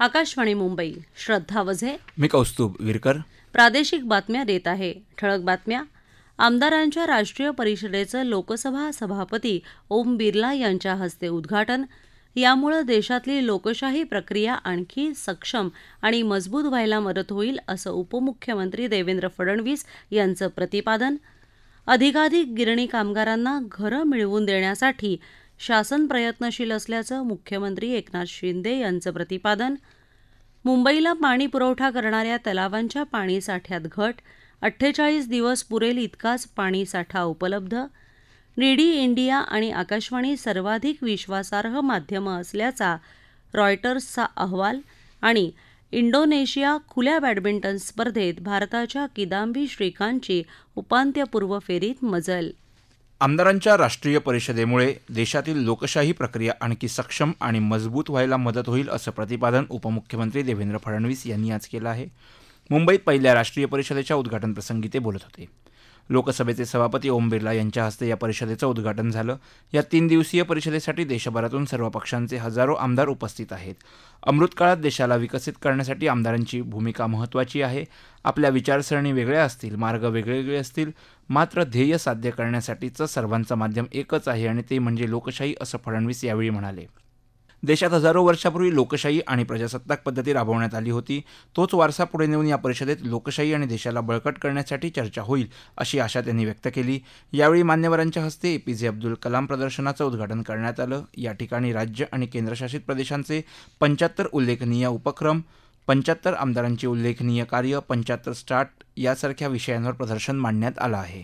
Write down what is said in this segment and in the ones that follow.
आकाशवाणी मुंबई श्रद्धा वझे मी कौस्तुभ विरकर प्रादेशिक बातम्या देत आहे ठळक बातम्या आमदारांच्या राष्ट्रीय परिषदेचं लोकसभा सभापती ओम बिर्ला यांच्या हस्ते उद्घाटन यामुळे देशातली लोकशाही प्रक्रिया आणखी सक्षम आणि मजबूत व्हायला मदत होईल असं उपमुख्यमंत्री देवेंद्र फडणवीस यांचं प्रतिपादन अधिकाधिक गिरणी कामगारांना घरं मिळवून देण्यासाठी शासन प्रयत्नशील असल्याचं मुख्यमंत्री एकनाथ शिंदे यांचं प्रतिपादन मुंबईला पाणी पुरवठा करणाऱ्या तलावांच्या पाणीसाठ्यात घट अठ्ठेचाळीस दिवस पुरेल इतकाच पाणीसाठा उपलब्ध डीडी इंडिया आणि आकाशवाणी सर्वाधिक विश्वासार्ह माध्यमं असल्याचा रॉयटर्सचा अहवाल आणि इंडोनेशिया खुल्या बॅडमिंटन स्पर्धेत भारताच्या किदांबी श्रीकांतची उपांत्यपूर्व फेरीत मजल आमदारांच्या राष्ट्रीय परिषदेमुळे देशातील लोकशाही प्रक्रिया आणखी सक्षम आणि मजबूत व्हायला मदत होईल असं प्रतिपादन उपमुख्यमंत्री देवेंद्र फडणवीस यांनी आज केलं आहे मुंबईत पहिल्या राष्ट्रीय परिषदेच्या उद्घाटनप्रसंगी ते बोलत होते लोकसभेचे सभापती ओम बिर्ला यांच्या हस्ते या परिषदेचं उद्घाटन झालं या तीन दिवसीय परिषदेसाठी देशभरातून सर्व पक्षांचे हजारो आमदार उपस्थित आहेत अमृतकाळात देशाला विकसित करण्यासाठी आमदारांची भूमिका महत्त्वाची आहे आपल्या विचारसरणी वेगळ्या असतील मार्ग वेगळेवेगळे असतील मात्र ध्येय साध्य करण्यासाठीचं सर्वांचं माध्यम एकच आहे आणि ते म्हणजे लोकशाही असं फडणवीस यावेळी म्हणाले देशात हजारो वर्षापूर्वी लोकशाही आणि प्रजासत्ताक पद्धती राबवण्यात आली होती तोच वारसा पुढे नेऊन या परिषदेत लोकशाही आणि देशाला बळकट करण्यासाठी चर्चा होईल अशी आशा त्यांनी व्यक्त केली यावेळी मान्यवरांच्या हस्ते एपीजे अब्दुल कलाम प्रदर्शनाचं उद्घाटन करण्यात आलं या ठिकाणी राज्य आणि केंद्रशासित प्रदेशांचे पंच्याहत्तर उल्लेखनीय उपक्रम पंच्याहत्तर आमदारांची उल्लेखनीय कार्य पंच्याहत्तर स्टार्ट यासारख्या विषयांवर प्रदर्शन मांडण्यात आलं आहे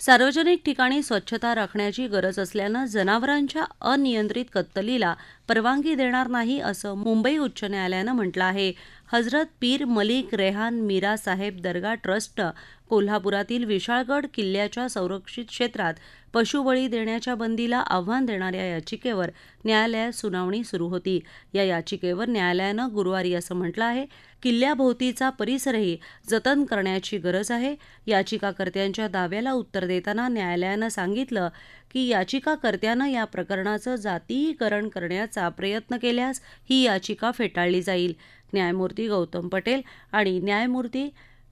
सार्वजनिक ठिकाणी स्वच्छता राखण्याची गरज असल्यानं जनावरांच्या अनियंत्रित कत्तलीला परवानगी देणार नाही असं मुंबई उच्च न्यायालयानं म्हटलं आहे हजरत पीर मलिक रेहान मीरा साहेब दर्गा ट्रस्टनं कोल्हापुरातील विशाळगड किल्ल्याच्या संरक्षित क्षेत्रात पशुबळी देण्याच्या बंदीला आव्हान देणाऱ्या याचिकेवर न्यायालयात सुनावणी सुरू होती या याचिकेवर न्यायालयानं गुरुवारी असं म्हटलं आहे किल्ल्याभोवतीचा परिसरही जतन करण्याची गरज आहे याचिकाकर्त्यांच्या दाव्याला उत्तर देताना न्यायालयानं सांगितलं की याचिकाकर्त्यानं या प्रकरणाचं जातीकरण करण्याचा प्रयत्न केल्यास ही याचिका फेटाळली जाईल न्यायमूर्ती गौतम पटेल आणि न्यायमूर्ती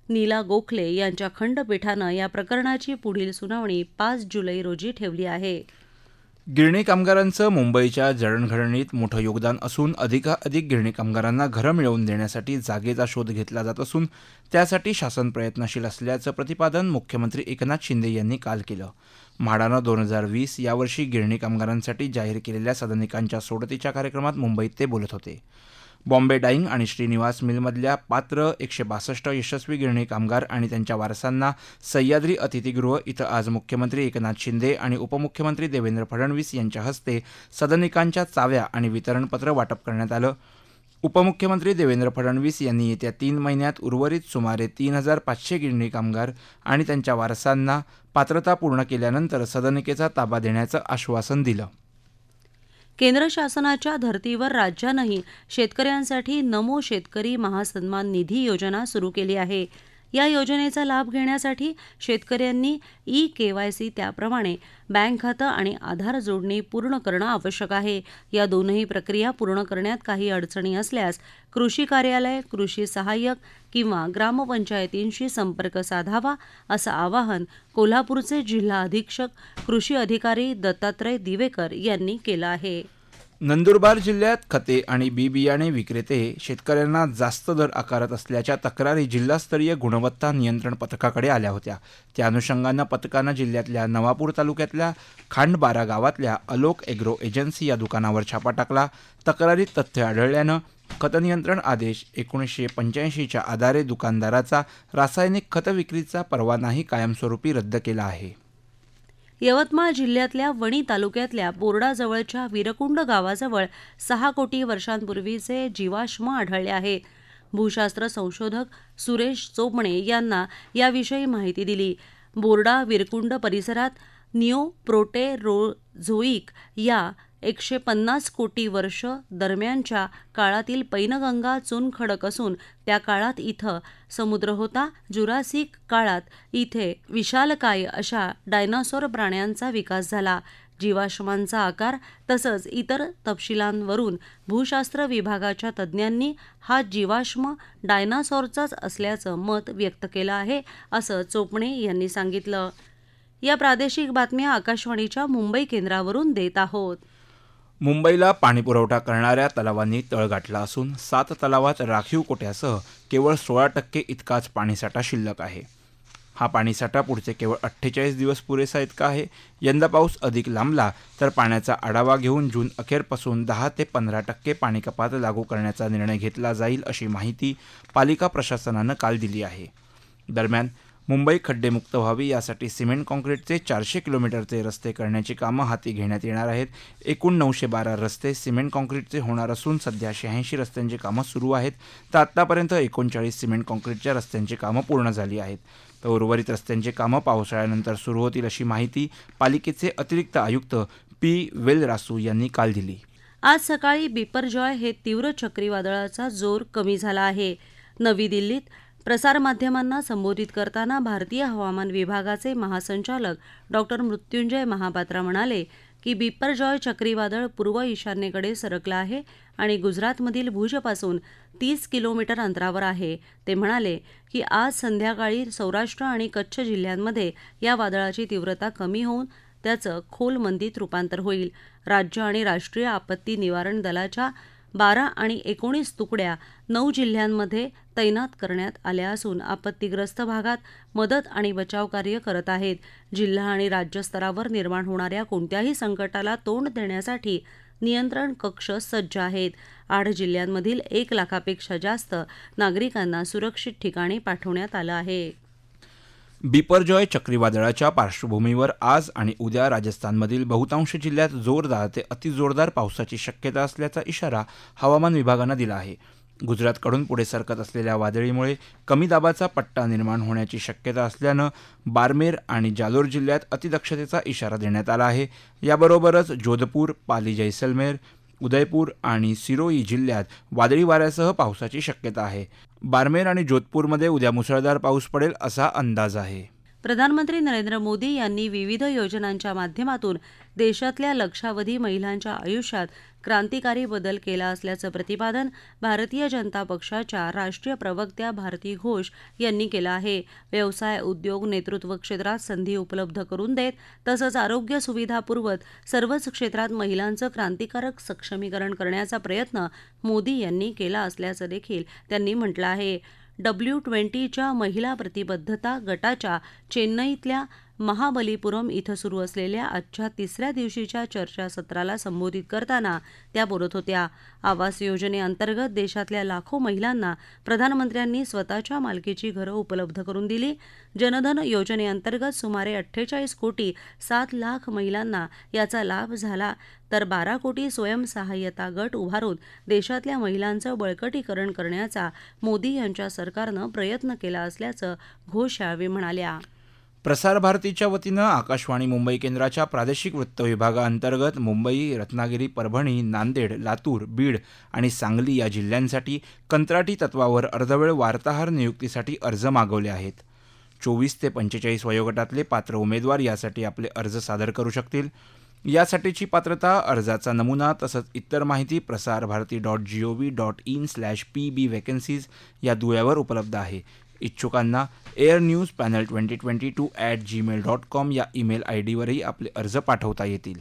नीला गोखले यांच्या खंडपीठानं या प्रकरणाची पुढील सुनावणी पाच जुलै रोजी ठेवली आहे गिरणी कामगारांचं मुंबईच्या जडणघडणीत मोठं योगदान असून अधिकाधिक गिरणी कामगारांना घरं मिळवून देण्यासाठी जागेचा शोध घेतला जात असून त्यासाठी शासन प्रयत्नशील असल्याचं प्रतिपादन मुख्यमंत्री एकनाथ शिंदे यांनी काल केलं म्हाडानं दोन हजार वीस यावर्षी गिरणी कामगारांसाठी जाहीर केलेल्या सदनिकांच्या सोडतीच्या कार्यक्रमात मुंबईत ते बोलत होते बॉम्बे डाईंग आणि श्रीनिवास मिलमधल्या पात्र एकशे बासष्ट यशस्वी गिरणी कामगार आणि त्यांच्या वारसांना सह्याद्री अतिथीगृह इथं आज मुख्यमंत्री एकनाथ शिंदे आणि उपमुख्यमंत्री देवेंद्र फडणवीस यांच्या हस्ते सदनिकांच्या चाव्या आणि वितरणपत्र वाटप करण्यात आलं उपमुख्यमंत्री देवेंद्र फडणवीस यांनी येत्या तीन महिन्यात उर्वरित सुमारे तीन हजार पाचशे गिरणी कामगार आणि त्यांच्या वारसांना पात्रता पूर्ण केल्यानंतर सदनिकेचा ताबा देण्याचं आश्वासन दिलं केंद्र शासनाच्या धर्तीवर राज्यानंही शेतकऱ्यांसाठी नमो शेतकरी महासन्मान निधी योजना सुरू केली आहे या योजनेचा लाभ घेण्यासाठी शेतकऱ्यांनी ई केवायसी त्याप्रमाणे बँक खातं आणि आधार जोडणी पूर्ण करणं आवश्यक आहे या दोनही प्रक्रिया पूर्ण करण्यात काही अडचणी असल्यास कृषी कार्यालय कृषी सहाय्यक किंवा ग्रामपंचायतींशी संपर्क साधावा असं आवाहन कोल्हापूरचे जिल्हा अधीक्षक कृषी अधिकारी दत्तात्रय दिवेकर यांनी केलं आहे नंदुरबार जिल्ह्यात खते आणि बी बियाणे विक्रेते शेतकऱ्यांना जास्त दर आकारत असल्याच्या तक्रारी जिल्हास्तरीय गुणवत्ता नियंत्रण पथकाकडे आल्या होत्या त्या अनुषंगानं पथकानं जिल्ह्यातल्या नवापूर तालुक्यातल्या खांडबारा गावातल्या अलोक एग्रो एजन्सी या दुकानावर छापा टाकला तक्रारीत तथ्य आढळल्यानं खतनियंत्रण आदेश एकोणीसशे पंच्याऐंशीच्या आधारे दुकानदाराचा रासायनिक खत विक्रीचा परवानाही कायमस्वरूपी रद्द केला आहे यवतमाळ जिल्ह्यातल्या वणी तालुक्यातल्या बोर्डाजवळच्या वीरकुंड गावाजवळ सहा कोटी वर्षांपूर्वीचे जीवाश्म आढळले आहे भूशास्त्र संशोधक सुरेश चोपणे यांना याविषयी माहिती दिली बोर्डा विरकुंड परिसरात निओ प्रोटेरोझोईक या एकशे पन्नास कोटी वर्ष दरम्यानच्या काळातील पैनगंगा चुनखडक असून त्या काळात इथं समुद्र होता जुरासिक काळात इथे विशालकाय अशा डायनासॉर प्राण्यांचा विकास झाला जीवाश्मांचा आकार तसंच इतर तपशिलांवरून भूशास्त्र विभागाच्या तज्ज्ञांनी हा जीवाश्म डायनासॉरचाच असल्याचं मत व्यक्त केलं आहे असं चोपणे यांनी सांगितलं या प्रादेशिक बातम्या आकाशवाणीच्या मुंबई केंद्रावरून देत आहोत मुंबईला पाणीपुरवठा करणाऱ्या तलावांनी तळ गाठला असून सात तलावात राखीव कोट्यासह केवळ सोळा टक्के इतकाच पाणीसाठा शिल्लक आहे हा पाणीसाठा पुढचे केवळ अठ्ठेचाळीस दिवस पुरेसा इतका आहे यंदा पाऊस अधिक लांबला तर पाण्याचा आढावा घेऊन जून अखेरपासून दहा ते पंधरा टक्के पाणी कपात लागू करण्याचा निर्णय घेतला जाईल अशी माहिती पालिका प्रशासनानं काल दिली आहे दरम्यान मुंबई खड्डेमुक्त व्हावी यासाठी सिमेंट काँक्रीटचे चारशे किलोमीटरचे रस्ते करण्याची कामं हाती घेण्यात येणार आहेत एकूण नऊशे बारा रस्ते सिमेंट काँक्रीटचे होणार असून सध्या शहाऐंशी रस्त्यांची कामं सुरू आहेत तर आतापर्यंत एकोणचाळीस सिमेंट काँक्रीटच्या रस्त्यांची कामं पूर्ण झाली आहेत तर उर्वरित रस्त्यांची कामं पावसाळ्यानंतर सुरू होतील अशी माहिती पालिकेचे अतिरिक्त आयुक्त पी वेलरासू यांनी काल दिली आज सकाळी बिपरजॉय हे तीव्र चक्रीवादळाचा जोर कमी झाला आहे नवी दिल्लीत प्रसारमाध्यमांना संबोधित करताना भारतीय हवामान विभागाचे महासंचालक डॉ मृत्युंजय महापात्रा म्हणाले की जॉय चक्रीवादळ पूर्व ईशान्येकडे सरकलं आहे आणि गुजरातमधील भुजपासून तीस किलोमीटर अंतरावर आहे ते म्हणाले की आज संध्याकाळी सौराष्ट्र आणि कच्छ जिल्ह्यांमध्ये या वादळाची तीव्रता कमी होऊन त्याचं खोल मंदीत रूपांतर होईल राज्य आणि राष्ट्रीय आपत्ती निवारण दलाच्या बारा आणि एकोणीस तुकड्या नऊ जिल्ह्यांमध्ये तैनात करण्यात आल्या असून आपत्तीग्रस्त भागात मदत आणि बचावकार्य करत आहेत जिल्हा आणि राज्यस्तरावर निर्माण होणाऱ्या कोणत्याही संकटाला तोंड देण्यासाठी नियंत्रण कक्ष सज्ज आहेत आठ जिल्ह्यांमधील एक लाखापेक्षा जास्त नागरिकांना सुरक्षित ठिकाणी पाठवण्यात आलं आहे बिपरजॉय चक्रीवादळाच्या पार्श्वभूमीवर आज आणि उद्या राजस्थानमधील बहुतांश जिल्ह्यात जोरदार ते अतिजोरदार पावसाची शक्यता असल्याचा इशारा हवामान विभागानं दिला आहे गुजरातकडून पुढे सरकत असलेल्या वादळीमुळे कमी दाबाचा पट्टा निर्माण होण्याची शक्यता असल्यानं बारमेर आणि जालोर जिल्ह्यात अतिदक्षतेचा इशारा देण्यात आला आहे याबरोबरच जोधपूर पाली जैसलमेर उदयपूर आणि सिरोई जिल्ह्यात वादळी वाऱ्यासह पावसाची शक्यता आहे बारमेर आणि जोधपूरमध्ये उद्या मुसळधार पाऊस पडेल असा अंदाज आहे प्रधानमंत्री नरेंद्र मोदी यांनी विविध योजनांच्या माध्यमातून देशातल्या लक्षावधी महिलांच्या आयुष्यात क्रांतिकारी बदल केला असल्याचं प्रतिपादन भारतीय जनता पक्षाच्या राष्ट्रीय प्रवक्त्या भारती घोष यांनी केलं आहे व्यवसाय उद्योग नेतृत्व क्षेत्रात संधी उपलब्ध करून देत तसंच आरोग्य सुविधा सर्वच क्षेत्रात महिलांचं क्रांतिकारक सक्षमीकरण करण्याचा प्रयत्न मोदी यांनी केला असल्याचं देखील त्यांनी म्हटलं आहे डब्ल्यू ट्वेंटीच्या महिला प्रतिबद्धता गटाच्या चेन्नईतल्या महाबलीपुरम इथं सुरू असलेल्या आजच्या तिसऱ्या दिवशीच्या चर्चासत्राला संबोधित करताना त्या बोलत होत्या आवास योजनेअंतर्गत देशातल्या लाखो महिलांना प्रधानमंत्र्यांनी स्वतःच्या मालकीची घरं उपलब्ध करून दिली जनधन योजनेअंतर्गत सुमारे अठ्ठेचाळीस कोटी सात लाख महिलांना याचा लाभ झाला तर बारा कोटी स्वयंसहाय्यता गट उभारून देशातल्या महिलांचं बळकटीकरण करण्याचा मोदी यांच्या सरकारनं प्रयत्न केला असल्याचं घोष यावेळी म्हणाल्या प्रसारभारतीच्या वतीनं आकाशवाणी मुंबई केंद्राच्या प्रादेशिक वृत्त विभागाअंतर्गत मुंबई रत्नागिरी परभणी नांदेड लातूर बीड आणि सांगली या जिल्ह्यांसाठी कंत्राटी तत्वावर अर्धवेळ वार्ताहर नियुक्तीसाठी अर्ज मागवले आहेत चोवीस ते पंचेचाळीस वयोगटातले पात्र उमेदवार यासाठी आपले अर्ज सादर करू शकतील यासाठीची पात्रता अर्जाचा नमुना तसंच इतर माहिती Prasar Bharati dot G O V dot in slash P B vacancies या दुव्यावर उपलब्ध आहे इच्छुकांना air news panel twenty twenty two at Gmail dot com या ईमेल आय डीवरही आपले अर्ज पाठवता येतील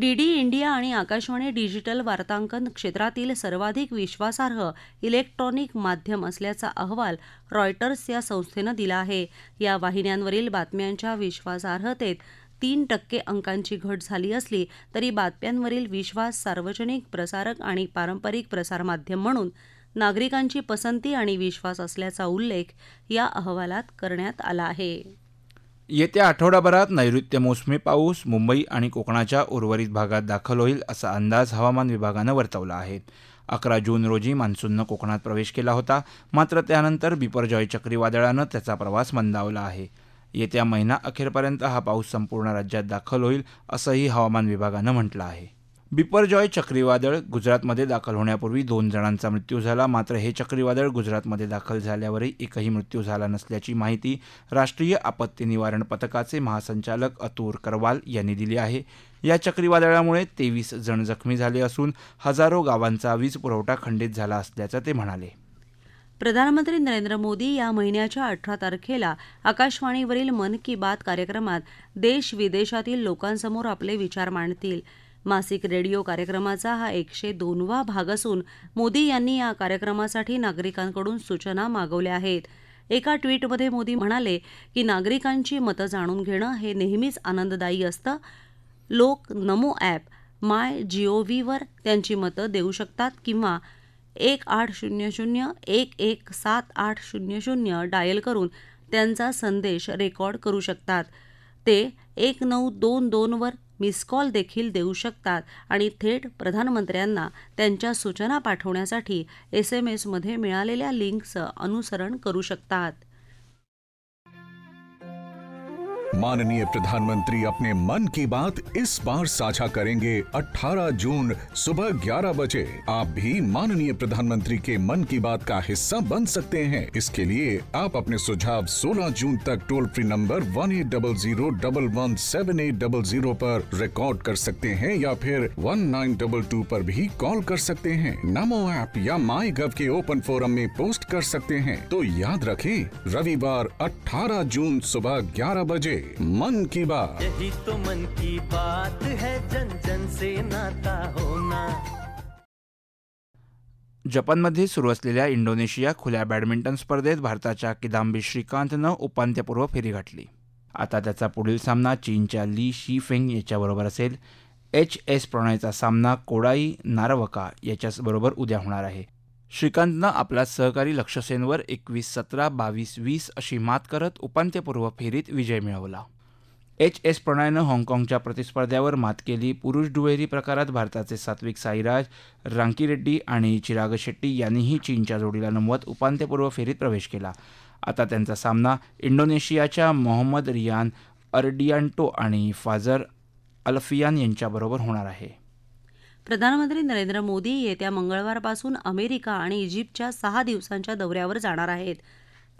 डीडी इंडिया आणि आकाशवाणी डिजिटल वार्तांकन क्षेत्रातील सर्वाधिक विश्वासार्ह इलेक्ट्रॉनिक माध्यम असल्याचा अहवाल रॉयटर्स या संस्थेनं दिला आहे या वाहिन्यांवरील बातम्यांच्या विश्वासार्हतेत तीन टक्के अंकांची घट झाली असली तरी बातम्यांवरील विश्वास सार्वजनिक प्रसारक आणि पारंपरिक प्रसारमाध्यम म्हणून नागरिकांची पसंती आणि विश्वास असल्याचा उल्लेख या अहवालात करण्यात आला आहे येत्या आठवडाभरात नैऋत्य मोसमी पाऊस मुंबई आणि कोकणाच्या उर्वरित भागात दाखल होईल असा अंदाज हवामान विभागानं वर्तवला आहे अकरा जून रोजी मान्सूननं कोकणात प्रवेश केला होता मात्र त्यानंतर बिपरजॉय चक्रीवादळानं त्याचा प्रवास मंदावला आहे येत्या महिना अखेरपर्यंत हा पाऊस संपूर्ण राज्यात दाखल होईल असंही हवामान विभागानं म्हटलं आहे बिपरजॉय चक्रीवादळ गुजरातमध्ये दाखल होण्यापूर्वी दोन जणांचा मृत्यू झाला मात्र हे चक्रीवादळ गुजरातमध्ये दाखल झाल्यावरही एकही मृत्यू झाला नसल्याची माहिती राष्ट्रीय आपत्ती निवारण पथकाचे महासंचालक अतुर करवाल यांनी दिली आहे या चक्रीवादळामुळे तेवीस जण जखमी झाले असून हजारो गावांचा वीज पुरवठा खंडित झाला असल्याचं ते म्हणाले प्रधानमंत्री नरेंद्र मोदी या महिन्याच्या अठरा तारखेला आकाशवाणीवरील मन की बात कार्यक्रमात देश विदेशातील लोकांसमोर आपले विचार मांडतील मासिक रेडिओ कार्यक्रमाचा हा एकशे दोनवा भाग असून मोदी यांनी या कार्यक्रमासाठी नागरिकांकडून सूचना मागवल्या आहेत एका ट्विटमध्ये मोदी म्हणाले की नागरिकांची मतं जाणून घेणं हे नेहमीच आनंददायी असतं लोक नमो ॲप माय ओ व्हीवर त्यांची मतं देऊ शकतात किंवा एक आठ शून्य शून्य एक एक सात आठ शून्य शून्य डायल करून त्यांचा संदेश रेकॉर्ड करू शकतात ते एक नऊ दोन दोनवर मिस कॉल देखील देऊ शकतात आणि थेट प्रधानमंत्र्यांना त्यांच्या सूचना पाठवण्यासाठी एस एम एसमध्ये मिळालेल्या लिंकचं अनुसरण करू शकतात माननीय प्रधानमंत्री अपने मन की बात इस बार साझा करेंगे 18 जून सुबह 11 बजे आप भी माननीय प्रधानमंत्री के मन की बात का हिस्सा बन सकते हैं इसके लिए आप अपने सुझाव 16 जून तक toll free number one eight double zero double one seven eight double zero record कर सकते हैं या फिर वन नाइन डबल टू पर भी कॉल कर सकते हैं नमो ऐप या माई गव के ओपन फोरम में पोस्ट कर सकते हैं तो याद रखें रविवार 18 जून सुबह 11 बजे मन की बात यही तो मन की बात है जन जन से नाता होना जपानमध्ये सुरू असलेल्या इंडोनेशिया खुल्या बॅडमिंटन स्पर्धेत भारताच्या किदांबी श्रीकांतनं उपांत्यपूर्व फेरी गाठली आता त्याचा पुढील सामना चीनच्या ली शी फेंग याच्याबरोबर असेल एच एस प्रणयचा सामना कोडाई नारवका याच्याबरोबर उद्या होणार आहे श्रीकांतनं आपला सहकारी लक्ष्यसेनवर एकवीस सतरा बावीस वीस अशी मात करत उपांत्यपूर्व फेरीत विजय मिळवला एच एस प्रणयनं हाँगकाँगच्या प्रतिस्पर्ध्यावर मात केली पुरुष दुहेरी प्रकारात भारताचे सात्विक साईराज रेड्डी आणि चिराग शेट्टी यांनीही चीनच्या जोडीला नमवत उपांत्यपूर्व फेरीत प्रवेश केला आता त्यांचा सामना इंडोनेशियाच्या मोहम्मद रियान अर्डियांटो आणि फाजर अल्फियान यांच्याबरोबर होणार आहे प्रधानमंत्री नरेंद्र मोदी येत्या मंगळवारपासून अमेरिका आणि इजिप्तच्या सहा दिवसांच्या दौऱ्यावर जाणार आहेत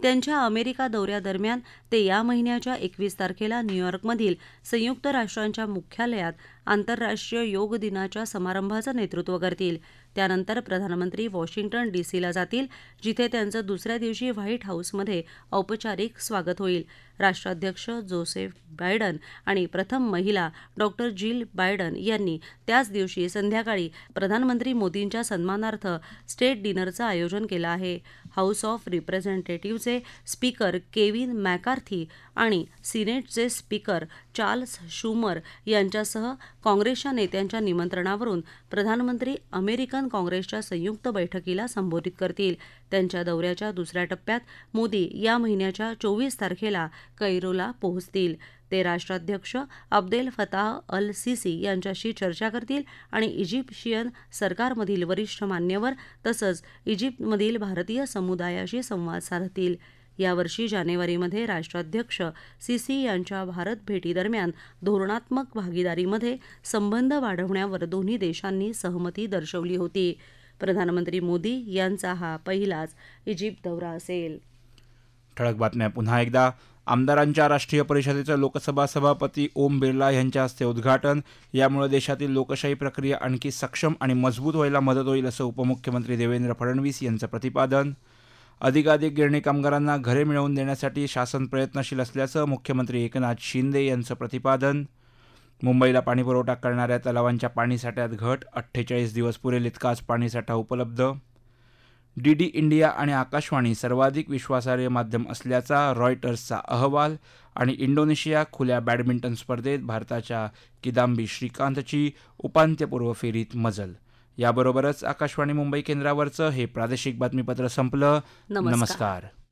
त्यांच्या अमेरिका दौऱ्यादरम्यान ते या महिन्याच्या एकवीस तारखेला न्यूयॉर्कमधील संयुक्त राष्ट्रांच्या मुख्यालयात आंतरराष्ट्रीय योग दिनाच्या समारंभाचं नेतृत्व करतील त्यानंतर प्रधानमंत्री वॉशिंग्टन डीसीला जातील जिथे त्यांचं दुसऱ्या दिवशी व्हाईट हाऊसमध्ये औपचारिक स्वागत होईल राष्ट्राध्यक्ष जोसेफ बायडन आणि प्रथम महिला डॉक्टर जिल बायडन यांनी त्याच दिवशी संध्याकाळी प्रधानमंत्री मोदींच्या सन्मानार्थ स्टेट डिनरचं आयोजन केलं आहे हाऊस ऑफ रिप्रेझेंटेटिव्हचे स्पीकर केविन मॅकार्थी आणि सिनेटचे स्पीकर चार्ल्स शुमर यांच्यासह काँग्रेसच्या नेत्यांच्या निमंत्रणावरून प्रधानमंत्री अमेरिकन काँग्रेसच्या संयुक्त बैठकीला संबोधित करतील त्यांच्या दौऱ्याच्या दुसऱ्या टप्प्यात मोदी या महिन्याच्या चोवीस तारखेला कैरोला पोहोचतील ते राष्ट्राध्यक्ष अब्देल फताह अल सिसी यांच्याशी चर्चा करतील आणि इजिप्शियन सरकारमधील वरिष्ठ मान्यवर तसंच इजिप्तमधील भारतीय समुदायाशी संवाद साधतील यावर्षी जानेवारीमध्ये राष्ट्राध्यक्ष सिसी यांच्या भारत भेटीदरम्यान धोरणात्मक भागीदारीमध्ये संबंध वाढवण्यावर दोन्ही देशांनी सहमती दर्शवली होती प्रधानमंत्री मोदी यांचा हा पहिलाच इजिप्त दौरा असेल ठळक बातम्या पुन्हा एकदा आमदारांच्या राष्ट्रीय परिषदेचं लोकसभा सभापती ओम बिर्ला यांच्या हस्ते उद्घाटन यामुळे देशातील लोकशाही प्रक्रिया आणखी सक्षम आणि मजबूत व्हायला मदत होईल असं उपमुख्यमंत्री देवेंद्र फडणवीस यांचं प्रतिपादन अधिकाधिक गिरणी कामगारांना घरे मिळवून देण्यासाठी शासन प्रयत्नशील असल्याचं मुख्यमंत्री एकनाथ शिंदे यांचं प्रतिपादन मुंबईला पाणीपुरवठा करणाऱ्या तलावांच्या पाणीसाठ्यात घट अठ्ठेचाळीस दिवस पुरेल इतकाच पाणीसाठा उपलब्ध डीडी इंडिया आणि आकाशवाणी सर्वाधिक विश्वासार्ह माध्यम असल्याचा रॉयटर्सचा अहवाल आणि इंडोनेशिया खुल्या बॅडमिंटन स्पर्धेत भारताच्या किदांबी श्रीकांतची उपांत्यपूर्व फेरीत मजल याबरोबरच आकाशवाणी मुंबई केंद्रावरचं हे प्रादेशिक बातमीपत्र संपलं नमस्कार।